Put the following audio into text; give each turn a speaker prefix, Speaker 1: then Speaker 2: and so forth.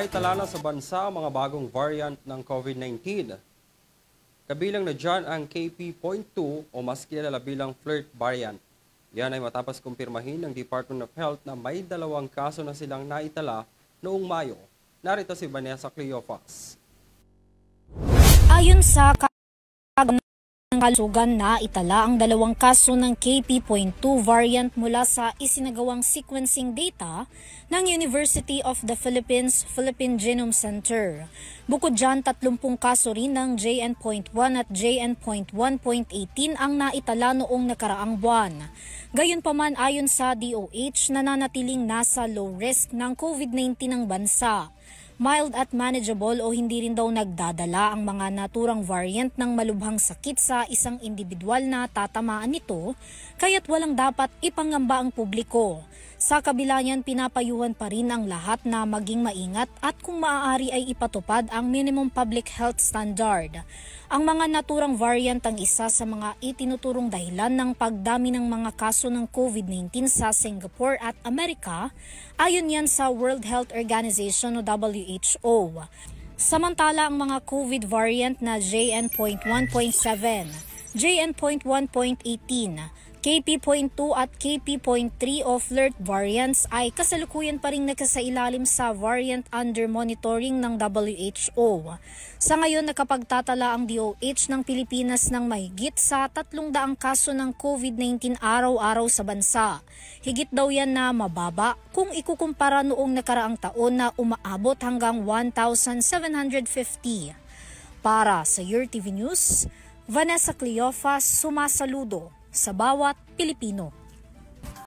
Speaker 1: itala na sa bansa ang mga bagong variant ng COVID-19. Kabilang na dyan ang KP.2 o mas kilala bilang flirt variant. Yan ay matapos kumpirmahin ng Department of Health na may dalawang kaso na silang naitala noong Mayo. Narito si Vanessa Cleofas.
Speaker 2: Ayon sa kalusugan na itala ang dalawang kaso ng KP.2 variant mula sa isinagawang sequencing data ng University of the Philippines Philippine Genome Center. Bukod dyan, 30 kaso rin ng JN.1 at JN.1.18 ang naitala noong nakaraang buwan. Gayunpaman ayon sa DOH, nananatiling nasa low risk ng COVID-19 ng bansa mild at manageable o hindi rin daw nagdadala ang mga naturang variant ng malubhang sakit sa isang individual na tatamaan nito, kaya't walang dapat ipangamba ang publiko. Sa kabila niyan, pinapayuhan pa rin ang lahat na maging maingat at kung maaari ay ipatupad ang minimum public health standard. Ang mga naturang variant ang isa sa mga itinuturong dahilan ng pagdami ng mga kaso ng COVID-19 sa Singapore at Amerika, ayon yan sa World Health Organization o WHO WHO. Samantala ang mga COVID variant na JN.1.7 JN.1.18, KP.2 at KP.3 of flirt variants ay kasalukuyan pa rin nakasailalim sa variant under monitoring ng WHO. Sa ngayon, nakapagtatala ang DOH ng Pilipinas ng mahigit sa 300 kaso ng COVID-19 araw-araw sa bansa. Higit daw yan na mababa kung ikukumpara noong nakaraang taon na umaabot hanggang 1,750. Para sa Your TV News, Vanessa Cleofa sumasaludo sa bawat Pilipino.